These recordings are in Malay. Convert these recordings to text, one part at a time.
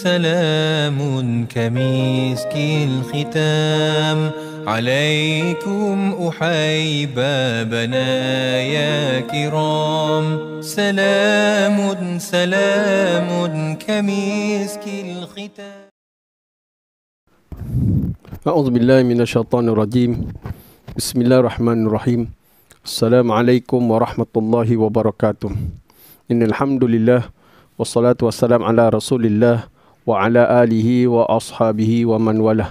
سلام كمسك الختام عليكم أحي بابنا يا كرام سلام سلام كمسك الختام أعوذ بالله من الشيطان الرجيم بسم الله الرحمن الرحيم السلام عليكم ورحمة الله وبركاته إن الحمد لله والصلاة والسلام على رسول الله وعلى آله وأصحابه ومن وله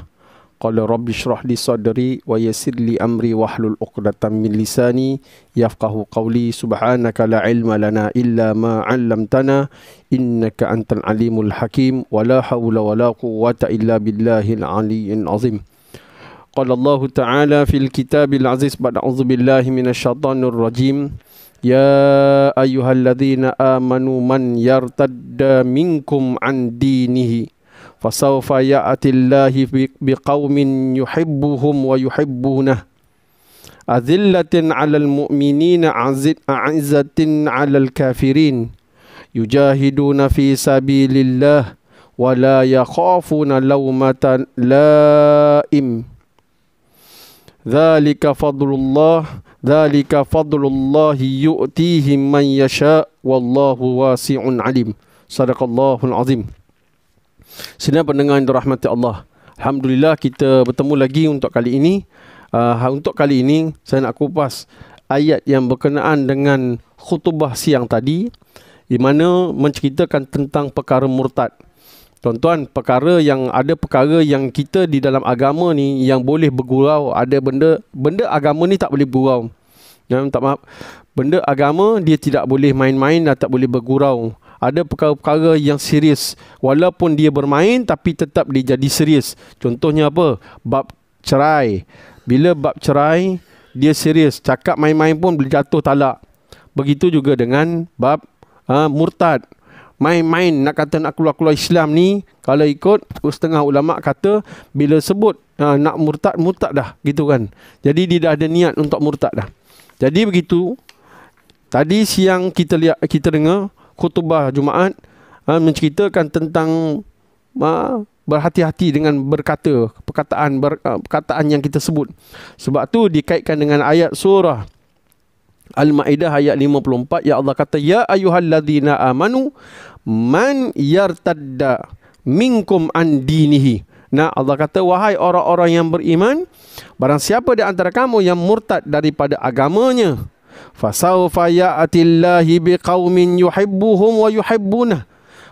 قال رب اشرح لي صدري ويسر لي أمري واحلل عقدة من لساني يفقه قولي سبحانك لا علم لنا إلا ما علمتنا إنك أنت العليم الحكيم ولا حول ولا قوة إلا بالله العلي العظيم قال الله تعالى في الكتاب العزيز بعد أعوذ بالله من الشيطان الرجيم يا أيها الذين آمنوا من يرتد منكم عن دينه فسوف يأتي الله بقوم يحبهم ويحبونه أذلة على المؤمنين أعزة على الكافرين يجاهدون في سبيل الله ولا يخافون لومة لائم Dhalika fadlullah Dhalika fadlullahi yu'tihim man yasha Wallahu wasi'un alim Sadaqallahul azim Sini pendengar yang dirahmati Allah Alhamdulillah kita bertemu lagi untuk kali ini uh, Untuk kali ini saya nak kupas Ayat yang berkenaan dengan khutbah siang tadi Di mana menceritakan tentang perkara murtad Tuan-tuan, perkara yang ada perkara yang kita di dalam agama ni yang boleh bergurau, ada benda benda agama ni tak boleh bergurau. Ya, tak maaf. Benda agama dia tidak boleh main-main dan tak boleh bergurau. Ada perkara-perkara yang serius. Walaupun dia bermain tapi tetap dia jadi serius. Contohnya apa? Bab cerai. Bila bab cerai, dia serius. Cakap main-main pun boleh jatuh talak. Begitu juga dengan bab uh, murtad main-main nak kata nak keluar-keluar Islam ni kalau ikut setengah ulama kata bila sebut uh, nak murtad murtad dah gitu kan jadi dia dah ada niat untuk murtad dah jadi begitu tadi siang kita lihat kita dengar khutbah Jumaat uh, menceritakan tentang uh, berhati-hati dengan berkata perkataan ber, uh, perkataan yang kita sebut sebab tu dikaitkan dengan ayat surah Al-Maidah ayat 54 ya Allah kata ya ayyuhallazina amanu man yartadda minkum an dinihi. Nah Allah kata wahai orang-orang yang beriman barang siapa di antara kamu yang murtad daripada agamanya fasawfa ya'tillahi biqaumin yuhibbuhum wa yuhibbuna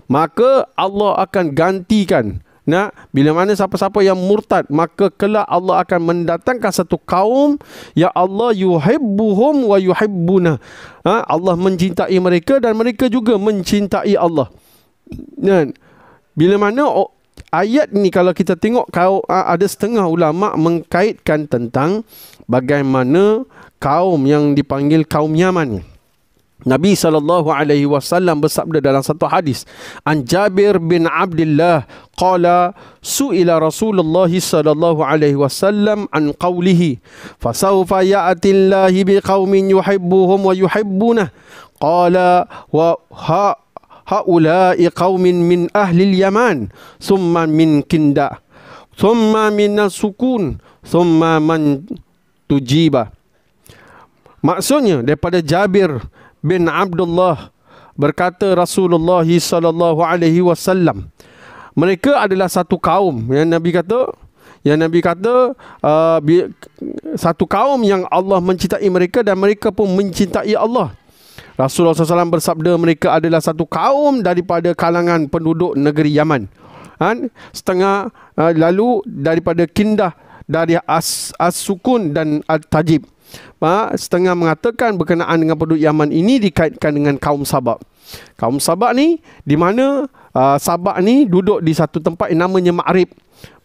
maka Allah akan gantikan Nah, bila mana siapa-siapa yang murtad, maka kelak Allah akan mendatangkan satu kaum yang Allah yuhibbuhum wa yuhibbuna. Ha? Allah mencintai mereka dan mereka juga mencintai Allah. Nah, kan? bila mana oh, ayat ni kalau kita tengok kau ha, ada setengah ulama mengkaitkan tentang bagaimana kaum yang dipanggil kaum Yaman Nabi sallallahu alaihi wasallam bersabda dalam satu hadis An Jabir bin Abdullah qala su'ila Rasulullah sallallahu alaihi wasallam an qawlihi fasawfa ya'ti Allah bi qaumin yuhibbuhum wa yuhibbuna qala wa ha ha'ula'i qaumin min ahli al-Yaman thumma min Kinda thumma min sukun thumma man tujiba Maksudnya daripada Jabir bin Abdullah berkata Rasulullah sallallahu alaihi wasallam mereka adalah satu kaum yang nabi kata yang nabi kata uh, satu kaum yang Allah mencintai mereka dan mereka pun mencintai Allah Rasulullah SAW bersabda mereka adalah satu kaum daripada kalangan penduduk negeri Yaman. Han? Setengah uh, lalu daripada kindah dari As-Sukun As dan Al-Tajib setengah mengatakan berkenaan dengan penduduk Yaman ini dikaitkan dengan kaum Sabak. Kaum Sabak ni di mana uh, Sabak ni duduk di satu tempat yang namanya Ma'rib.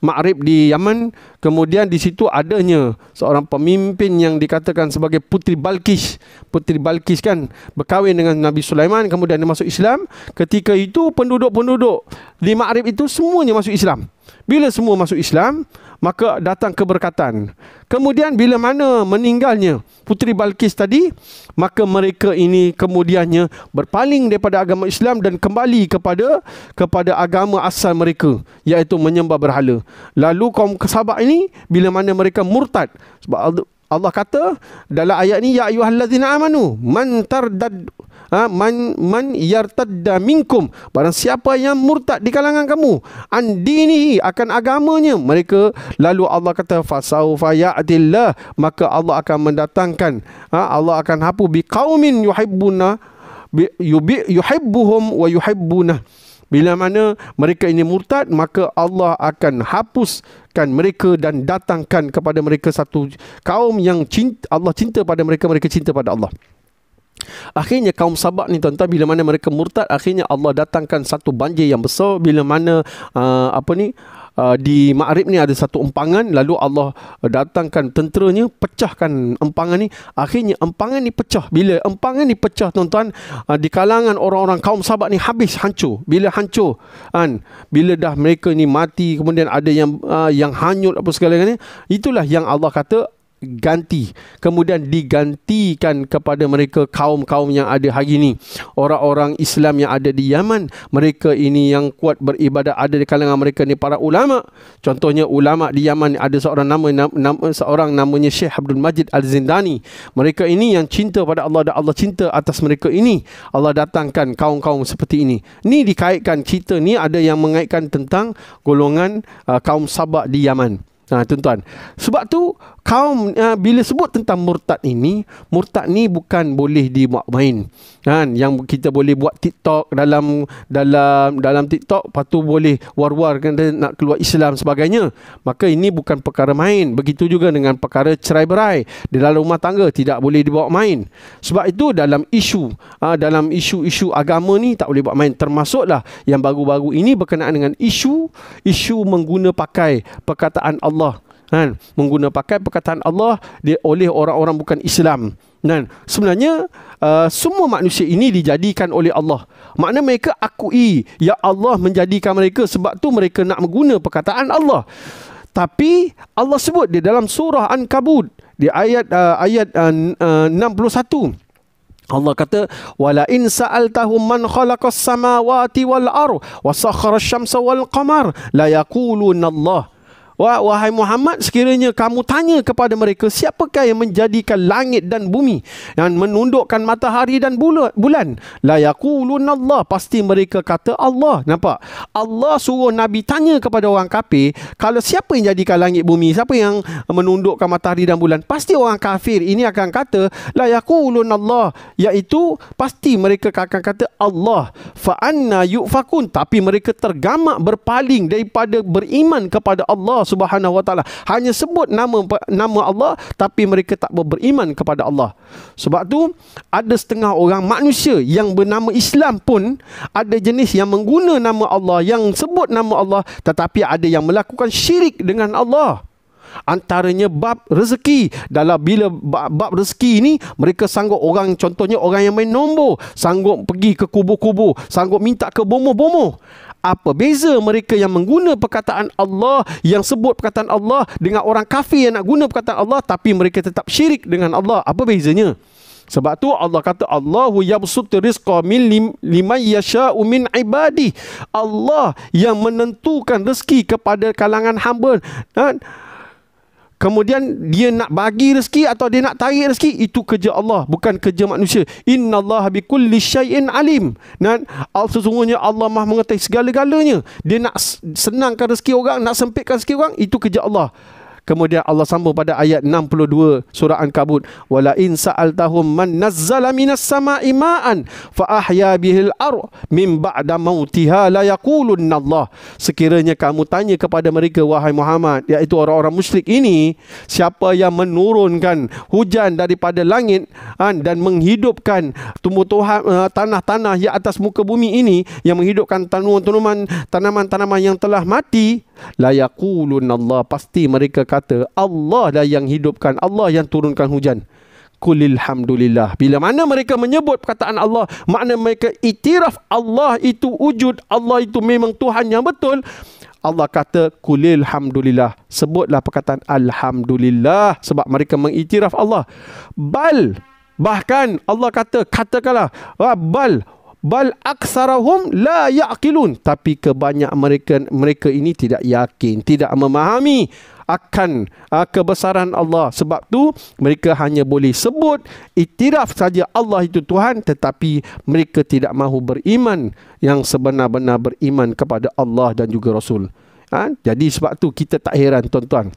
Ma'rib di Yaman. Kemudian di situ adanya seorang pemimpin yang dikatakan sebagai Putri Balkis. Putri Balkis kan berkahwin dengan Nabi Sulaiman. Kemudian dia masuk Islam. Ketika itu penduduk-penduduk di Ma'rib itu semuanya masuk Islam. Bila semua masuk Islam, maka datang keberkatan. Kemudian bila mana meninggalnya Putri Balkis tadi, maka mereka ini kemudiannya berpaling daripada agama Islam dan kembali kepada kepada agama asal mereka, iaitu menyembah berhala taala lalu kaum sahabat ini bila mana mereka murtad sebab Allah kata dalam ayat ini ya ayyuhallazina amanu man tardad ha, man man yartadda minkum barang siapa yang murtad di kalangan kamu andini akan agamanya mereka lalu Allah kata Fasau ya'tillah maka Allah akan mendatangkan ha, Allah akan hapu biqaumin yuhibbuna yuhibbuhum wa yuhibbuna bila mana mereka ini murtad, maka Allah akan hapuskan mereka dan datangkan kepada mereka satu kaum yang cinta, Allah cinta pada mereka, mereka cinta pada Allah. Akhirnya kaum sabak ni tuan-tuan bila mana mereka murtad akhirnya Allah datangkan satu banjir yang besar bila mana uh, apa ni uh, Uh, di Maghrib ni ada satu empangan lalu Allah uh, datangkan tenteranya pecahkan empangan ni akhirnya empangan ni pecah bila empangan ni pecah tuan-tuan uh, di kalangan orang-orang kaum sahabat ni habis hancur bila hancur kan bila dah mereka ni mati kemudian ada yang uh, yang hanyut apa segala-galanya itulah yang Allah kata ganti kemudian digantikan kepada mereka kaum-kaum yang ada hari ini orang-orang Islam yang ada di Yaman mereka ini yang kuat beribadah ada di kalangan mereka ni para ulama contohnya ulama di Yaman ada seorang nama, nama seorang namanya Syekh Abdul Majid Al-Zindani mereka ini yang cinta pada Allah dan Allah cinta atas mereka ini Allah datangkan kaum-kaum seperti ini ni dikaitkan cerita ni ada yang mengaitkan tentang golongan uh, kaum Sabak di Yaman Ha tuan-tuan. Sebab tu kaum ha, bila sebut tentang murtad ini, murtad ni bukan boleh dibuat main. ha, yang kita boleh buat TikTok dalam dalam dalam TikTok lepas tu boleh war-war kan, nak keluar Islam sebagainya. Maka ini bukan perkara main. Begitu juga dengan perkara cerai-berai di dalam rumah tangga tidak boleh dibuat main. Sebab itu dalam isu ha, dalam isu-isu agama ni tak boleh buat main termasuklah yang baru-baru ini berkenaan dengan isu isu menggunakan pakai perkataan Allah Allah kan menggunakan perkataan Allah di oleh orang-orang bukan Islam dan sebenarnya uh, semua manusia ini dijadikan oleh Allah makna mereka akui ya Allah menjadikan mereka sebab tu mereka nak menggunakan perkataan Allah tapi Allah sebut di dalam surah an-kabut di ayat uh, ayat uh, uh, 61 Allah kata wala in sa'altahum man khalaqas samawati wal ardh wasakhkhara asy-syamsa wal qamar la yaqulun wahai Muhammad, sekiranya kamu tanya kepada mereka, siapakah yang menjadikan langit dan bumi dan menundukkan matahari dan bulan? La Allah, pasti mereka kata Allah. Nampak? Allah suruh Nabi tanya kepada orang kafir, kalau siapa yang jadikan langit bumi, siapa yang menundukkan matahari dan bulan? Pasti orang kafir ini akan kata la yaqulun Allah, iaitu pasti mereka akan kata Allah. Faanna anna yufakun, tapi mereka tergamak berpaling daripada beriman kepada Allah Subhanahu Wa Taala. Hanya sebut nama nama Allah tapi mereka tak beriman kepada Allah. Sebab tu ada setengah orang manusia yang bernama Islam pun ada jenis yang menggunakan nama Allah yang sebut nama Allah tetapi ada yang melakukan syirik dengan Allah antaranya bab rezeki dalam bila bab, bab rezeki ni mereka sanggup orang contohnya orang yang main nombor sanggup pergi ke kubur-kubur sanggup minta ke bomoh-bomoh apa beza mereka yang menggunakan perkataan Allah yang sebut perkataan Allah dengan orang kafir yang nak guna perkataan Allah tapi mereka tetap syirik dengan Allah apa bezanya sebab tu Allah kata Allahu yabsutu rizqa min liman yasha'u min ibadi. Allah yang menentukan rezeki kepada kalangan hamba. Ha? kemudian dia nak bagi rezeki atau dia nak tarik rezeki itu kerja Allah bukan kerja manusia innallaha bikulli syai'in alim dan sesungguhnya Allah Maha mengetahui segala-galanya dia nak senangkan rezeki orang nak sempitkan rezeki orang itu kerja Allah Kemudian Allah sambung pada ayat 62 surah An-Kabut. Wala in sa'altahum man nazzala minas sama'i ma'an Faahya bihil ar min ba'da mautiha la yaqulun Allah. Sekiranya kamu tanya kepada mereka wahai Muhammad iaitu orang-orang musyrik ini siapa yang menurunkan hujan daripada langit dan menghidupkan tumbuhan eh, tanah-tanah yang atas muka bumi ini yang menghidupkan tanaman-tanaman yang telah mati La yaqulun Allah pasti mereka kata Allah lah yang hidupkan Allah yang turunkan hujan. Kulil hamdulillah. Bila mana mereka menyebut perkataan Allah, makna mereka itiraf Allah itu wujud, Allah itu memang Tuhan yang betul. Allah kata kulil hamdulillah. Sebutlah perkataan alhamdulillah sebab mereka mengiktiraf Allah. Bal bahkan Allah kata katakanlah ah, bal bal aktsarahum la yaqilun tapi kebanyak mereka mereka ini tidak yakin tidak memahami akan uh, kebesaran Allah sebab tu mereka hanya boleh sebut itiraf saja Allah itu Tuhan tetapi mereka tidak mahu beriman yang sebenar-benar beriman kepada Allah dan juga Rasul ha? jadi sebab tu kita tak heran tuan-tuan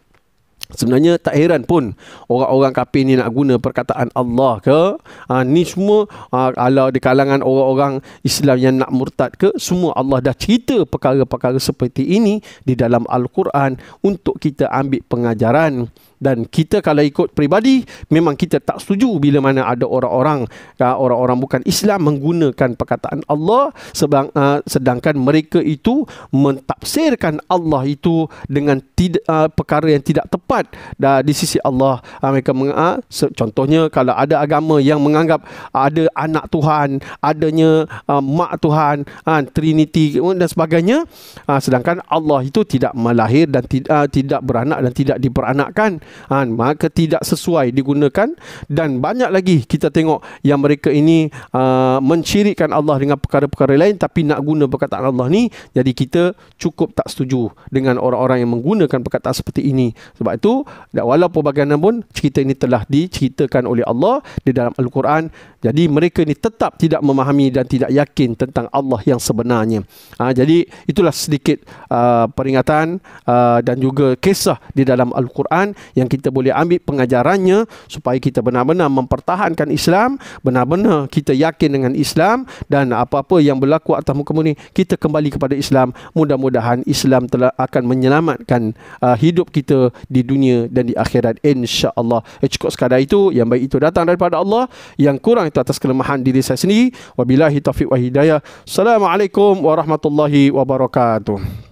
Sebenarnya tak heran pun orang-orang kafir ni nak guna perkataan Allah ke ha, ni semua ah, ala di kalangan orang-orang Islam yang nak murtad ke semua Allah dah cerita perkara-perkara seperti ini di dalam al-Quran untuk kita ambil pengajaran dan kita kalau ikut peribadi memang kita tak setuju bila mana ada orang-orang ah, orang-orang bukan Islam menggunakan perkataan Allah sedang, uh, ah, sedangkan mereka itu mentafsirkan Allah itu dengan tidak uh, perkara yang tidak tepat dah di sisi Allah uh, mereka meng, uh, contohnya kalau ada agama yang menganggap uh, ada anak Tuhan adanya uh, mak Tuhan uh, trinity dan sebagainya uh, sedangkan Allah itu tidak melahir dan tida, uh, tidak beranak dan tidak diperanakkan ha, maka tidak sesuai digunakan dan banyak lagi kita tengok yang mereka ini uh, mencirikan Allah dengan perkara-perkara lain tapi nak guna perkataan Allah ni jadi kita cukup tak setuju dengan orang-orang yang menggunakan perkataan seperti ini sebab itu walaupun bagaimanapun cerita ini telah diceritakan oleh Allah di dalam Al-Quran jadi mereka ini tetap tidak memahami dan tidak yakin tentang Allah yang sebenarnya ha, jadi itulah sedikit uh, peringatan uh, dan juga kisah di dalam Al-Quran yang kita boleh ambil pengajarannya supaya kita benar-benar mempertahankan Islam, benar-benar kita yakin dengan Islam dan apa-apa yang berlaku atas muka bumi kita kembali kepada Islam. Mudah-mudahan Islam telah akan menyelamatkan uh, hidup kita di dunia dan di akhirat insya-Allah. Eh, cukup sekadar itu yang baik itu datang daripada Allah, yang kurang itu atas kelemahan diri saya sendiri. Wabillahi taufiq wa hidayah. Assalamualaikum warahmatullahi wabarakatuh.